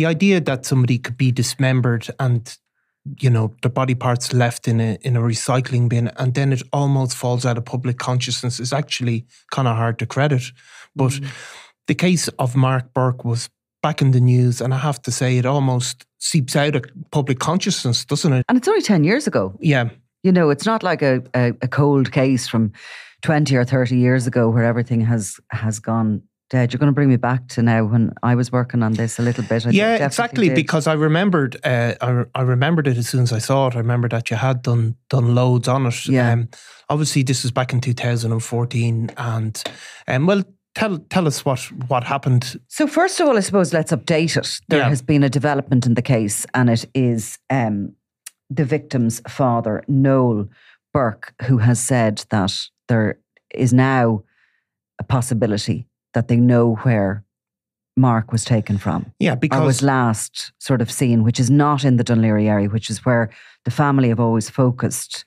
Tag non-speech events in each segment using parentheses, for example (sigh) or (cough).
the idea that somebody could be dismembered and you know the body parts left in a in a recycling bin and then it almost falls out of public consciousness is actually kind of hard to credit but mm. the case of mark burke was back in the news and i have to say it almost seeps out of public consciousness doesn't it and it's only 10 years ago yeah you know it's not like a, a, a cold case from 20 or 30 years ago where everything has has gone Dad, you're going to bring me back to now when I was working on this a little bit. I yeah, exactly. Did. Because I remembered, uh, I, I, remembered it as soon as I saw it. I remember that you had done done loads on it. Yeah. Um, obviously, this was back in 2014, and um, well, tell tell us what what happened. So first of all, I suppose let's update it. There yeah. has been a development in the case, and it is um, the victim's father, Noel Burke, who has said that there is now a possibility that they know where Mark was taken from. Yeah, because. Or was last sort of seen, which is not in the Dunleary area, which is where the family have always focused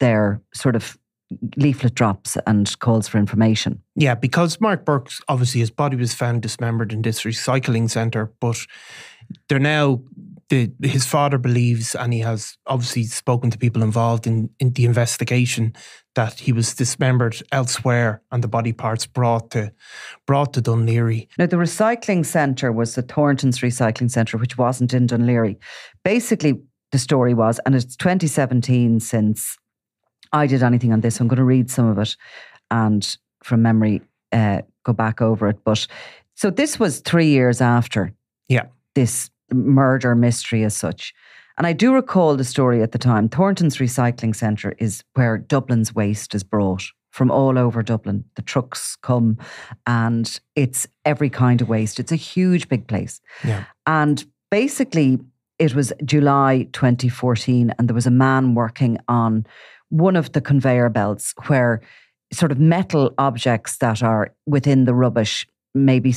their sort of leaflet drops and calls for information. Yeah, because Mark Burke's obviously his body was found dismembered in this recycling centre, but they're now the, his father believes, and he has obviously spoken to people involved in, in the investigation, that he was dismembered elsewhere and the body parts brought to brought to Dunleary. Now, the recycling centre was the Thornton's recycling centre, which wasn't in Dunleary. Basically, the story was, and it's 2017 since I did anything on this. I'm going to read some of it and from memory uh, go back over it. But so this was three years after. Yeah. This murder mystery as such. And I do recall the story at the time. Thornton's Recycling Centre is where Dublin's waste is brought from all over Dublin. The trucks come and it's every kind of waste. It's a huge, big place. Yeah. And basically, it was July 2014, and there was a man working on one of the conveyor belts where sort of metal objects that are within the rubbish, maybe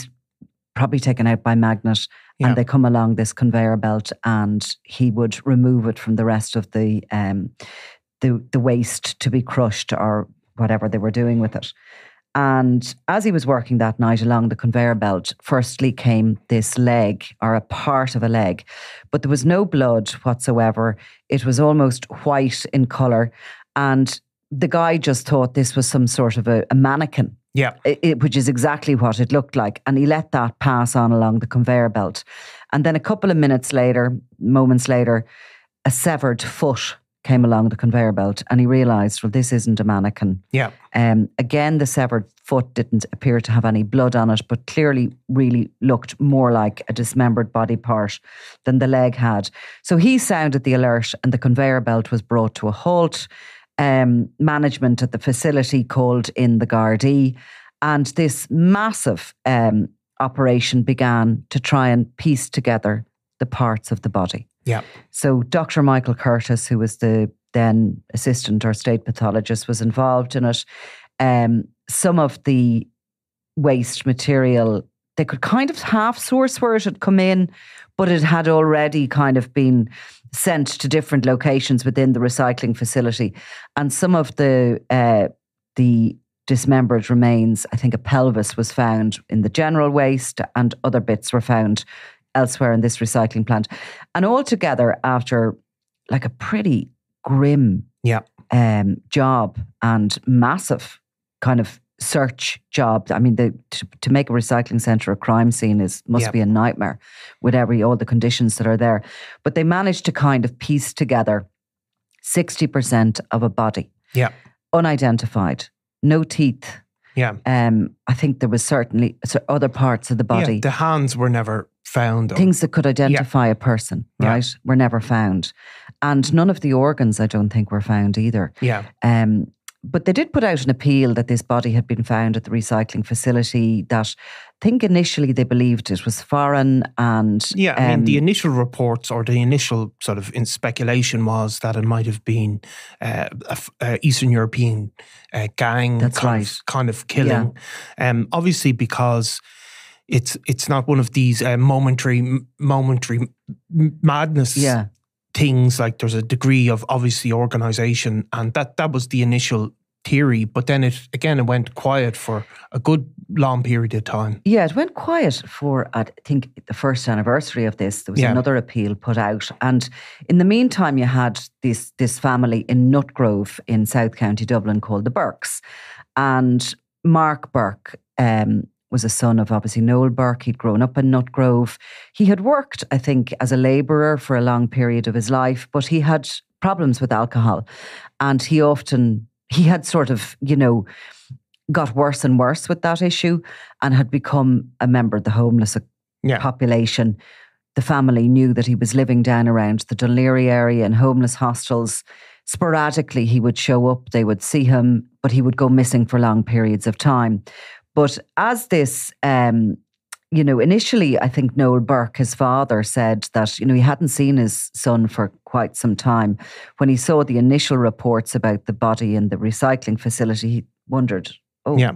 probably taken out by magnet yeah. and they come along this conveyor belt and he would remove it from the rest of the um, the the waste to be crushed or whatever they were doing with it and as he was working that night along the conveyor belt, firstly came this leg or a part of a leg, but there was no blood whatsoever. It was almost white in color. And the guy just thought this was some sort of a, a mannequin yeah. It, it, which is exactly what it looked like. And he let that pass on along the conveyor belt. And then a couple of minutes later, moments later, a severed foot came along the conveyor belt and he realized, well, this isn't a mannequin. Yeah. Um, again, the severed foot didn't appear to have any blood on it, but clearly really looked more like a dismembered body part than the leg had. So he sounded the alert and the conveyor belt was brought to a halt um, management at the facility called In the Gardaí. And this massive um, operation began to try and piece together the parts of the body. Yeah. So Dr. Michael Curtis, who was the then assistant or state pathologist, was involved in it. Um, some of the waste material they could kind of half source where it had come in, but it had already kind of been sent to different locations within the recycling facility. And some of the uh, the dismembered remains, I think a pelvis was found in the general waste, and other bits were found elsewhere in this recycling plant. And altogether, after like a pretty grim yeah. um, job and massive kind of search job. I mean, the, to, to, make a recycling center a crime scene is must yep. be a nightmare with every all the conditions that are there. But they managed to kind of piece together sixty percent of a body, yeah, unidentified, no teeth. Yeah, um, I think there was certainly other parts of the body. Yeah, the hands were never found. Things that could identify yeah. a person, right, yeah. were never found, and none of the organs, I don't think, were found either. Yeah, um, but they did put out an appeal that this body had been found at the recycling facility that I think initially they believed it was foreign and yeah i mean um, the initial reports or the initial sort of in speculation was that it might have been uh, a, a eastern european uh, gang that's kind, right. of, kind of killing yeah. um, obviously because it's it's not one of these uh, momentary momentary madness yeah things like there's a degree of obviously organization and that that was the initial theory but then it again it went quiet for a good long period of time yeah it went quiet for i think the first anniversary of this there was yeah. another appeal put out and in the meantime you had this this family in nutgrove in south county dublin called the burkes and mark burke um, was a son of obviously Noel Burke. He'd grown up in Nutgrove. He had worked, I think, as a labourer for a long period of his life, but he had problems with alcohol. And he often, he had sort of, you know, got worse and worse with that issue and had become a member of the homeless uh, yeah. population. The family knew that he was living down around the Dunleary area in homeless hostels. Sporadically, he would show up, they would see him, but he would go missing for long periods of time. But as this, um, you know, initially, I think Noel Burke, his father, said that, you know, he hadn't seen his son for quite some time. When he saw the initial reports about the body in the recycling facility, he wondered oh yeah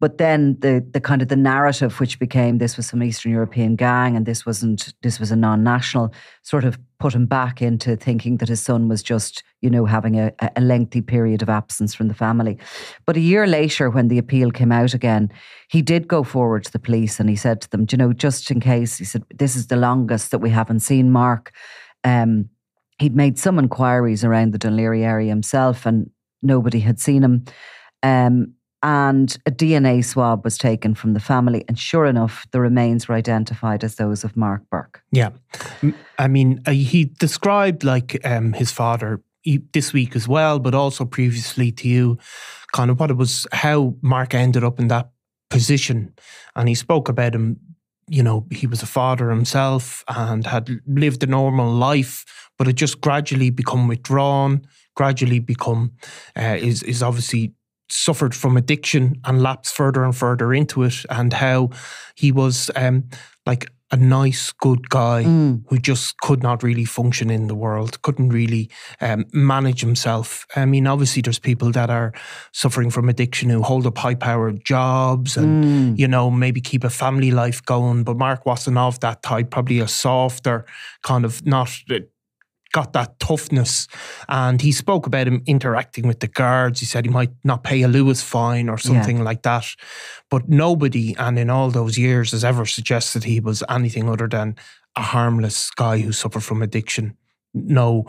but then the the kind of the narrative which became this was some eastern european gang and this wasn't this was a non-national sort of put him back into thinking that his son was just you know having a, a lengthy period of absence from the family but a year later when the appeal came out again he did go forward to the police and he said to them you know just in case he said this is the longest that we haven't seen mark um, he'd made some inquiries around the Dunleary area himself and nobody had seen him um, and a DNA swab was taken from the family. And sure enough, the remains were identified as those of Mark Burke. Yeah. I mean, uh, he described like um, his father this week as well, but also previously to you, kind of what it was, how Mark ended up in that position. And he spoke about him, you know, he was a father himself and had lived a normal life, but had just gradually become withdrawn, gradually become, uh, is, is obviously suffered from addiction and lapsed further and further into it, and how he was um, like a nice, good guy mm. who just could not really function in the world, couldn't really um, manage himself. I mean, obviously, there's people that are suffering from addiction who hold up high powered jobs and, mm. you know, maybe keep a family life going. But Mark wasn't of that type, probably a softer kind of not uh, got that toughness. And he spoke about him interacting with the guards. He said he might not pay a Lewis fine or something yeah. like that. But nobody, and in all those years, has ever suggested he was anything other than a harmless guy who suffered from addiction. No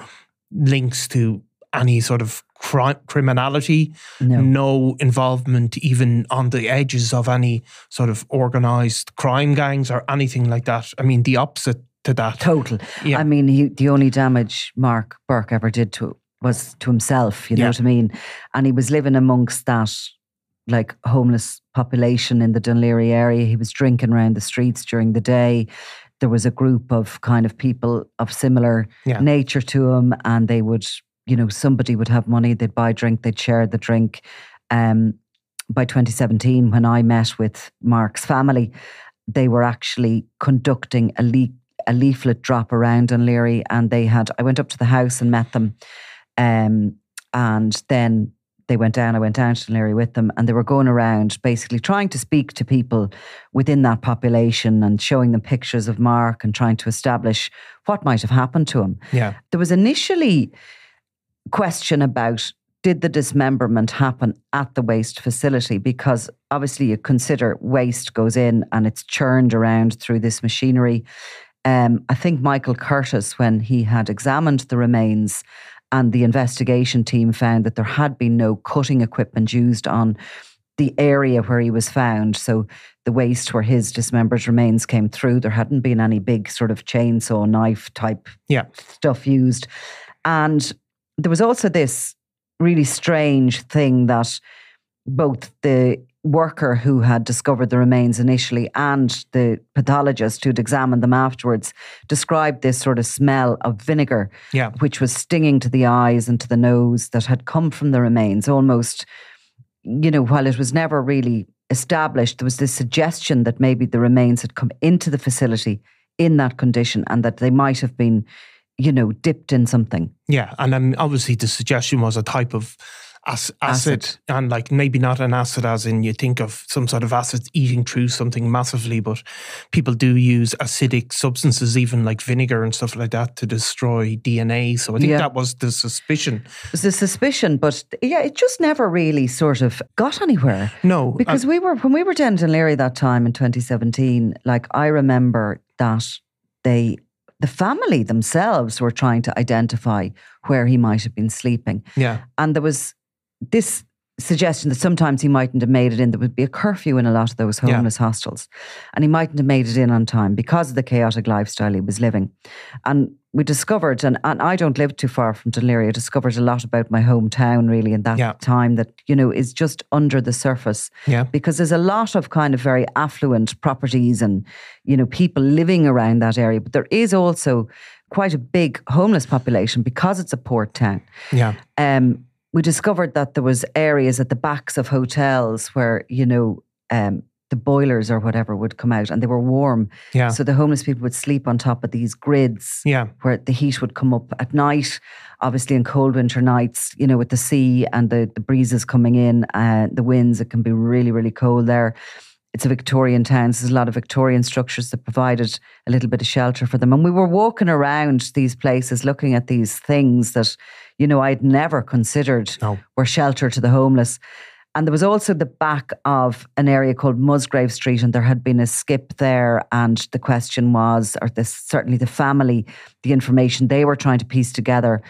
links to any sort of crime, criminality, no. no. involvement even on the edges of any sort of organized crime gangs or anything like that. I mean, the opposite to that. Total. Yeah. I mean, he, the only damage Mark Burke ever did to was to himself, you know yeah. what I mean? And he was living amongst that like homeless population in the Dunleary area. He was drinking around the streets during the day. There was a group of kind of people of similar yeah. nature to him, and they would, you know, somebody would have money, they'd buy drink, they'd share the drink. Um, by 2017, when I met with Mark's family, they were actually conducting a le- a leaflet drop around in Leary, and they had. I went up to the house and met them, um, and then they went down. I went down to Leary with them, and they were going around basically trying to speak to people within that population and showing them pictures of Mark and trying to establish what might have happened to him. Yeah, there was initially question about did the dismemberment happen at the waste facility? Because obviously, you consider waste goes in and it's churned around through this machinery. Um, I think Michael Curtis, when he had examined the remains and the investigation team found that there had been no cutting equipment used on the area where he was found. So the waste where his dismembered remains came through, there hadn't been any big sort of chainsaw, knife type yeah. stuff used. And there was also this really strange thing that both the worker who had discovered the remains initially and the pathologist who'd examined them afterwards described this sort of smell of vinegar, yeah. which was stinging to the eyes and to the nose that had come from the remains almost, you know, while it was never really established, there was this suggestion that maybe the remains had come into the facility in that condition and that they might have been, you know, dipped in something. Yeah. And then um, obviously the suggestion was a type of acid, acid, and like maybe not an acid as in you think of some sort of acid eating through something massively, but people do use acidic substances, even like vinegar and stuff like that, to destroy DNA. So I think yeah. that was the suspicion. It was the suspicion, but yeah, it just never really sort of got anywhere. No, uh, because we were when we were down in Leary that time in 2017. Like I remember that they the family themselves were trying to identify where he might have been sleeping. Yeah. And there was this suggestion that sometimes he mightn't have made it in. There would be a curfew in a lot of those homeless yeah. hostels, and he mightn't have made it in on time because of the chaotic lifestyle he was living. And we discovered, and, and I don't live too far from Deliria, discovered a lot about my hometown really in that yeah. time that, you know, is just under the surface. Yeah. Because there's a lot of kind of very affluent properties and, you know, people living around that area. But there is also quite a big homeless population because it's a port town. Yeah. Um, we discovered that there was areas at the backs of hotels where you know um, the boilers or whatever would come out and they were warm. Yeah. So the homeless people would sleep on top of these grids yeah. where the heat would come up at night, obviously in cold winter nights, you know, with the sea and the, the breezes coming in, uh, the winds, it can be really, really cold there it's a Victorian town, so there's a lot of Victorian structures that provided a little bit of shelter for them. And we were walking around these places looking at these things that, you know, I'd never considered no. were shelter to the homeless. And there was also the back of an area called Musgrave Street, and there had been a skip there. And the question was, or this certainly the family, the information they were trying to piece together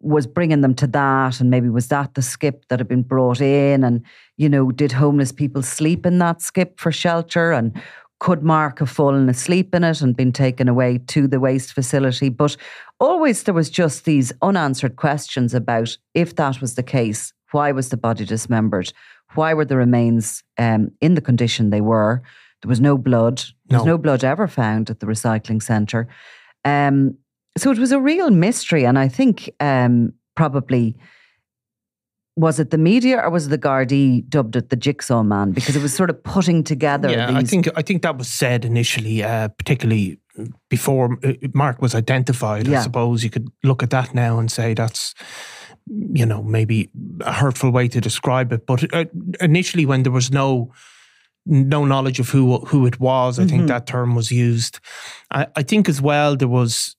was bringing them to that and maybe was that the skip that had been brought in and you know did homeless people sleep in that skip for shelter and could mark have fallen asleep in it and been taken away to the waste facility but always there was just these unanswered questions about if that was the case why was the body dismembered why were the remains um, in the condition they were there was no blood no. there was no blood ever found at the recycling centre um, so it was a real mystery. And I think um, probably was it the media or was it the Gardaí dubbed it the Jigsaw Man because it was sort of putting together. Yeah, these... I think I think that was said initially, uh, particularly before uh, Mark was identified. Yeah. I suppose you could look at that now and say that's you know maybe a hurtful way to describe it. But uh, initially, when there was no no knowledge of who who it was, I mm-hmm. think that term was used. I, I think as well there was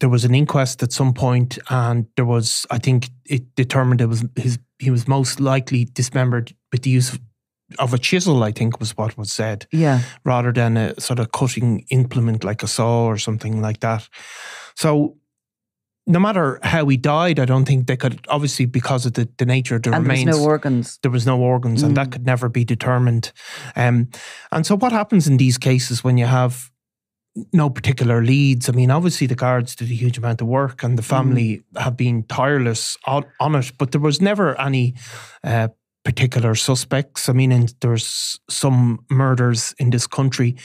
there was an inquest at some point, and there was, I think, it determined it was his he was most likely dismembered with the use of, of a chisel. I think was what was said. Yeah. Rather than a sort of cutting implement like a saw or something like that. So no matter how he died, I don't think they could obviously because of the, the nature of the and remains. There was no organs. There was no organs, mm. and that mm. could never be determined. Um, and so, what happens in these cases when you have no particular leads. I mean, obviously the guards did a huge amount of work, and the mm-hmm. family mm. have been tireless on, it. But there was never any uh, particular suspects. I mean, and there's some murders in this country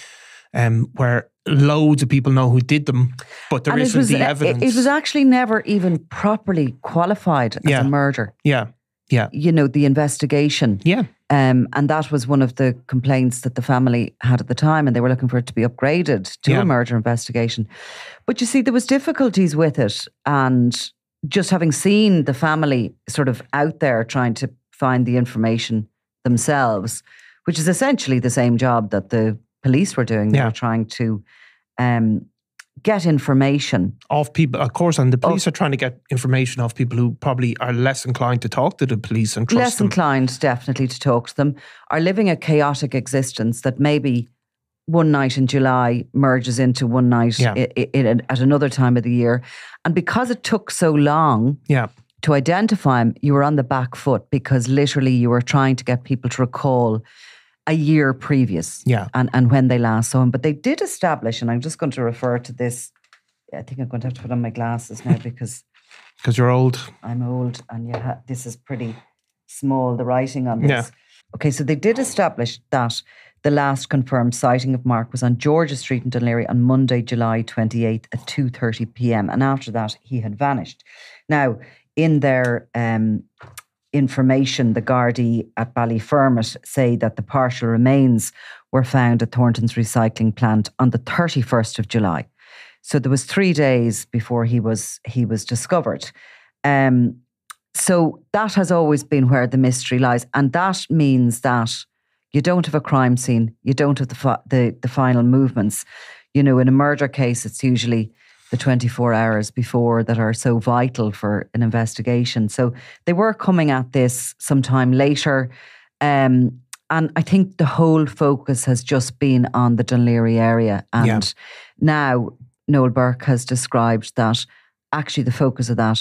um, where loads of people know who did them, but there not the evidence. It, it, was actually never even properly qualified as yeah. a murder. Yeah. Yeah. You know, the investigation. Yeah. Um, and that was one of the complaints that the family had at the time, and they were looking for it to be upgraded to yeah. a murder investigation. But you see, there was difficulties with it, and just having seen the family sort of out there trying to find the information themselves, which is essentially the same job that the police were doing. They yeah. were trying to um, get information off people of course and the police are trying to get information off people who probably are less inclined to talk to the police and trust less them. inclined definitely to talk to them are living a chaotic existence that maybe one night in July merges into one night yeah. in, in, at another time of the year and because it took so long yeah to identify him you were on the back foot because literally you were trying to get people to recall a year previous yeah. and, and when they last saw him. But they did establish, and I'm just going to refer to this. I think I'm going to have to put on my glasses now because. Because (laughs) you're old. I'm old, and yeah, ha- this is pretty small, the writing on this. Yeah. Okay, so they did establish that the last confirmed sighting of Mark was on Georgia Street in Dunleary on Monday, July 28th at 2.30 p.m. And after that, he had vanished. Now, in their um, information, the Gardaí at Ballyfermot say that the partial remains were found at Thornton's recycling plant on the 31st of July. So there was three days before he was he was discovered. Um, so that has always been where the mystery lies, and that means that you don't have a crime scene, you don't have the fi- the, the final movements. You know, in a murder case, it's usually the 24 hours before that are so vital for an investigation. So they were coming at this sometime later. Um, and I think the whole focus has just been on the Dunleary area. And yeah. now Noel Burke has described that actually the focus of that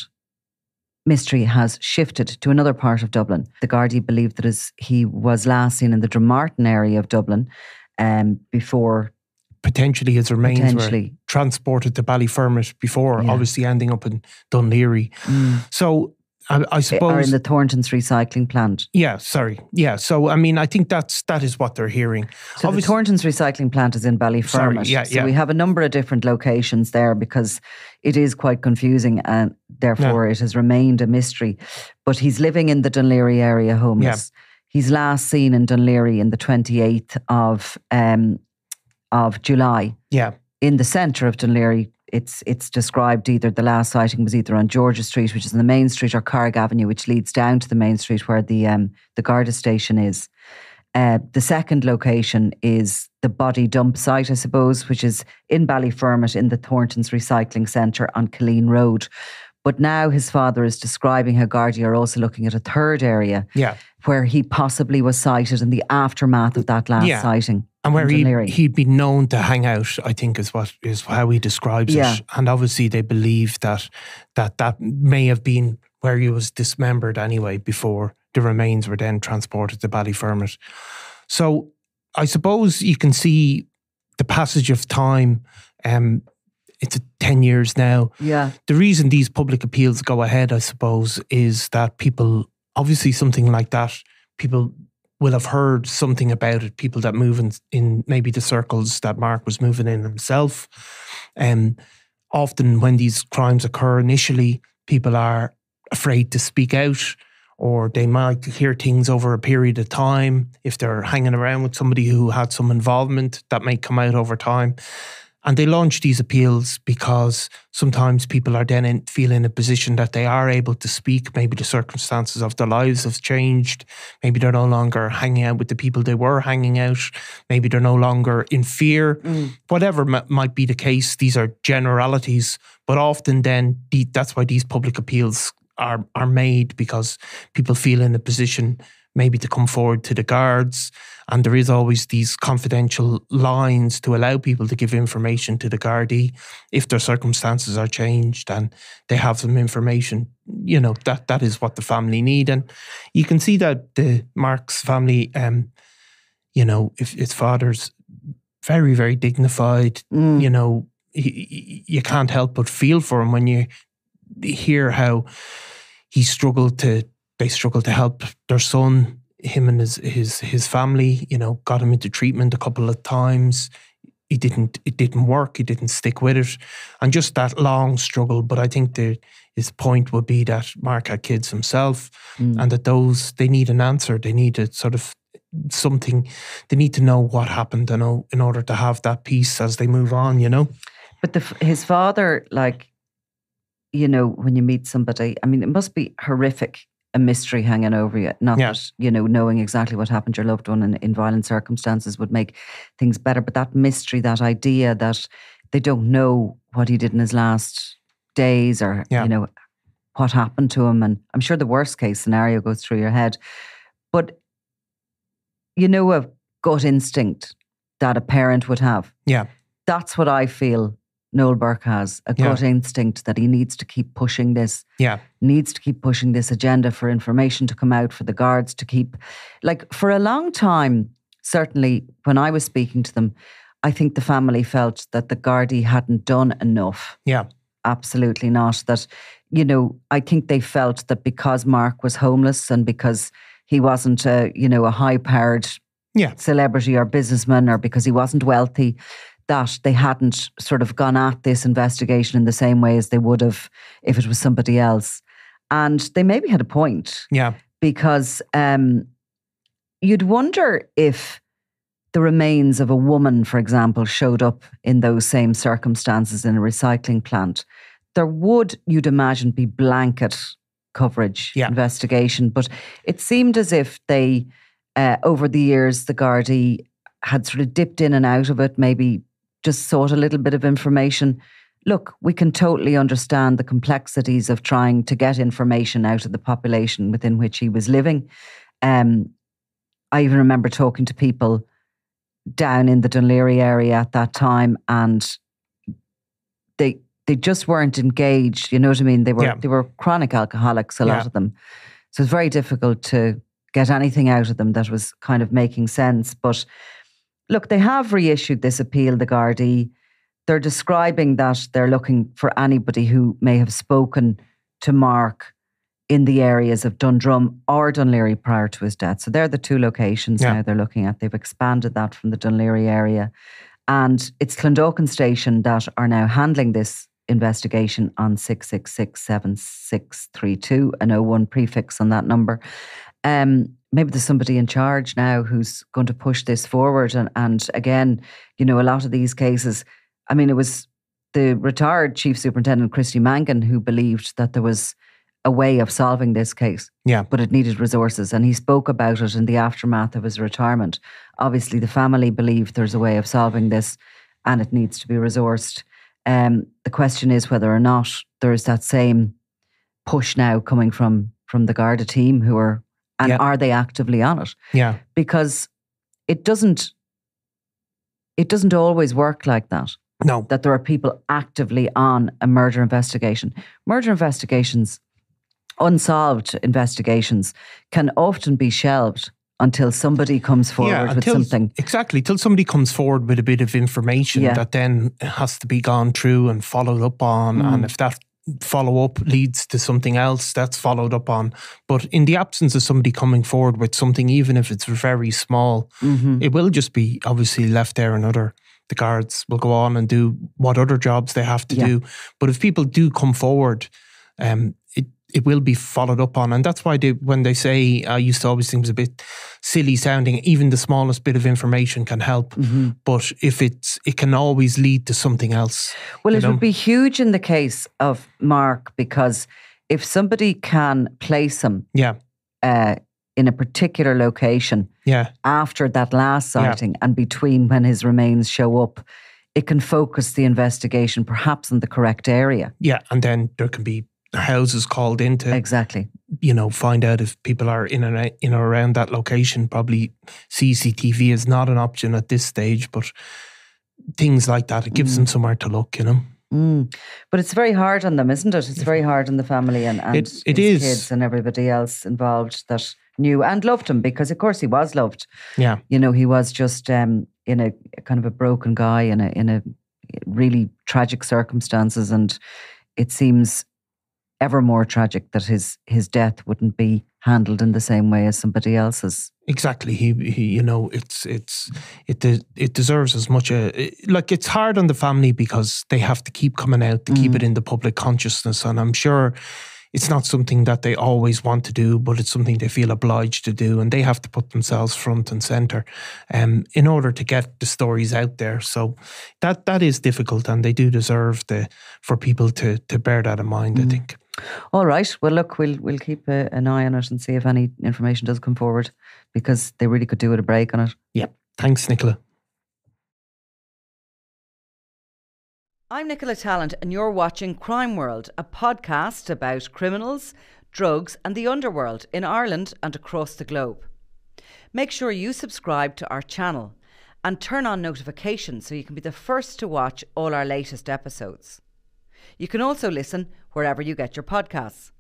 mystery has shifted to another part of Dublin. The Gardaí believed that as he was last seen in the Drumartin area of Dublin um, before potentially his remains potentially. were transported to Ballyfermot before, yeah. obviously ending up in Dunleary. Mm. So I, I, suppose are in the Thornton's recycling plant. Yeah, sorry. Yeah, so I mean, I think that's that is what they're hearing. So Obviously, the Thornton's recycling plant is in Ballyfermot. Sorry, yeah, so yeah. we have a number of different locations there because it is quite confusing, and therefore yeah. it has remained a mystery. But he's living in the Dunleary area, homeless. Yeah. He's last seen in Dunleary in the twenty eighth of um, of July. Yeah. In the centre of Dunleary, it's it's described either the last sighting was either on Georgia Street, which is in the main street, or Carrick Avenue, which leads down to the main street where the um, the Garda station is. Uh, the second location is the body dump site, I suppose, which is in Ballyfermot in the Thorntons Recycling Centre on Killeen Road, but now his father is describing how Guardia are also looking at a third area yeah. where he possibly was sighted in the aftermath of that last yeah. sighting. And where he'd, he'd be known to hang out, I think is what is how he describes yeah. it. And obviously they believe that that that may have been where he was dismembered anyway before the remains were then transported to Ballyfermot. So I suppose you can see the passage of time um, it's 10 years now. Yeah. The reason these public appeals go ahead, I suppose, is that people, obviously, something like that, people will have heard something about it. People that move in, in maybe the circles that Mark was moving in himself. And um, often, when these crimes occur initially, people are afraid to speak out or they might hear things over a period of time if they're hanging around with somebody who had some involvement that may come out over time and they launch these appeals because sometimes people are then in, feel in a position that they are able to speak. Maybe the circumstances of their lives have changed. Maybe they're no longer hanging out with the people they were hanging out. Maybe they're no longer in fear. Mm. Whatever m- might be the case, these are generalities. But often, then the, that's why these public appeals are are made because people feel in a position maybe to come forward to the guards. And there is always these confidential lines to allow people to give information to the guardy if their circumstances are changed and they have some information. You know, that that is what the family need. And you can see that the Marx family, um, you know, if his father's very, very dignified, mm. you know, he, you can't help but feel for him when you hear how he struggled to they struggled to help their son, him and his his his family. You know, got him into treatment a couple of times. He didn't. It didn't work. He didn't stick with it, and just that long struggle. But I think the his point would be that Mark had kids himself, mm. and that those they need an answer. They need a sort of something. They need to know what happened, you know, in order to have that peace as they move on. You know. But the, his father, like you know, when you meet somebody, I mean, it must be horrific a mystery hanging over you. Not yeah. that, you know, knowing exactly what happened to your loved one in, in violent circumstances would make things better, but that mystery, that idea that they don't know what he did in his last days or, yeah. you know, what happened to him. And I'm sure the worst case scenario goes through your head. But you know, a gut instinct that a parent would have. Yeah. That's what I feel Noel Burke has a gut instinct that he needs to keep pushing this. Yeah. Needs to keep pushing this agenda for information to come out, for the guards to keep. Like for a long time, certainly when I was speaking to them, I think the family felt that the Guardi had hadn't done enough. Yeah. Absolutely not. That, you know, I think they felt that because Mark was homeless and because he wasn't a, you know, a high powered yeah. celebrity or businessman or because he wasn't wealthy, that they hadn't sort of gone at this investigation in the same way as they would have if it was somebody else. And they maybe had a point. Yeah. Because um, you'd wonder if the remains of a woman, for example, showed up in those same circumstances in a recycling plant, there would, you'd imagine, be blanket coverage yeah. investigation. But it seemed as if they, uh, over the years, the Gardaí had sort of dipped in and out of it, maybe just sought a little bit of information. Look, we can totally understand the complexities of trying to get information out of the population within which he was living. Um, I even remember talking to people down in the Dunleary area at that time, and they they just weren't engaged. You know what I mean? They were yeah. they were chronic alcoholics, a yeah. lot of them. So it's very difficult to get anything out of them that was kind of making sense. But look, they have reissued this appeal, the Gardaí. They're describing that they're looking for anybody who may have spoken to Mark in the areas of Dundrum or Dunleary prior to his death. So they're the two locations yeah. now they're looking at. They've expanded that from the Dunleary area. And it's Clondalkin Station that are now handling this investigation on 6667632, an 01 prefix on that number um, maybe there's somebody in charge now who's going to push this forward. And, and again, you know, a lot of these cases, I mean, it was the retired Chief Superintendent Christy Mangan who believed that there was a way of solving this case. Yeah. But it needed resources. And he spoke about it in the aftermath of his retirement. Obviously, the family believed there's a way of solving this and it needs to be resourced. Um, the question is whether or not there is that same push now coming from from the Garda team who are and yeah. are they actively on it? Yeah. Because it doesn't it doesn't always work like that. No. That there are people actively on a murder investigation. Murder investigations, unsolved investigations, can often be shelved until somebody comes forward yeah, until, with something. Exactly, till somebody comes forward with a bit of information yeah. that then has to be gone through and followed up on. Mm. And if that follow up leads to something else that's followed up on. But in the absence of somebody coming forward with something, even if it's very small, mm-hmm. it will just be obviously left there and other. The guards will go on and do what other jobs they have to yeah. do. But if people do come forward, um, it will be followed up on. And that's why they, when they say, I used to always think it was a bit silly sounding, even the smallest bit of information can help. Mm-hmm. But if it's, it can always lead to something else. Well, it know? would be huge in the case of Mark because if somebody can place him yeah. Uh, in a particular location yeah. after that last sighting yeah. and between when his remains show up, it can focus the investigation perhaps in the correct area. Yeah, and then there can be houses called into exactly you know find out if people are in and in or around that location probably cctv is not an option at this stage but things like that it gives mm. them somewhere to look you know mm. But it's very hard on them, isn't it? It's very hard on the family and, and it, it his is. kids and everybody else involved that knew and loved him because, of course, he was loved. Yeah, you know, he was just um, in a kind of a broken guy in a in a really tragic circumstances, and it seems ever more tragic that his his death wouldn't be handled in the same way as somebody else's. Exactly. He, he you know, it's it's it de- it deserves as much a it, like it's hard on the family because they have to keep coming out to mm. keep it mm. in the public consciousness, and I'm sure. It's not something that they always want to do, but it's something they feel obliged to do, and they have to put themselves front and center, um, in order to get the stories out there. So that that is difficult, and they do deserve the for people to to bear that in mind. Mm. I think. All right. Well, look, we'll we'll keep a, uh, an eye on it and see if any information does come forward because they really could do with a break on it. Yep. Thanks, Nicola. I'm Nicola Talent, and you're watching Crime World, a podcast about criminals, drugs, and the underworld in Ireland and across the globe. Make sure you subscribe to our channel and turn on notifications so you can be the first to watch all our latest episodes. You can also listen wherever you get your podcasts.